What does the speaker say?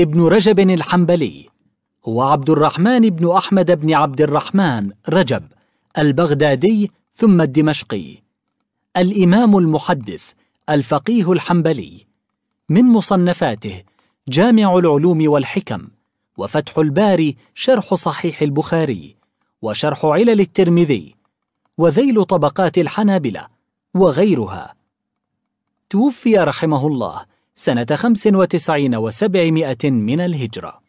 ابن رجب الحنبلي هو عبد الرحمن بن أحمد بن عبد الرحمن رجب البغدادي ثم الدمشقي الإمام المحدث الفقيه الحنبلي من مصنفاته جامع العلوم والحكم وفتح الباري شرح صحيح البخاري وشرح علل الترمذي وذيل طبقات الحنابلة وغيرها توفي رحمه الله سنة 95 و700 من الهجرة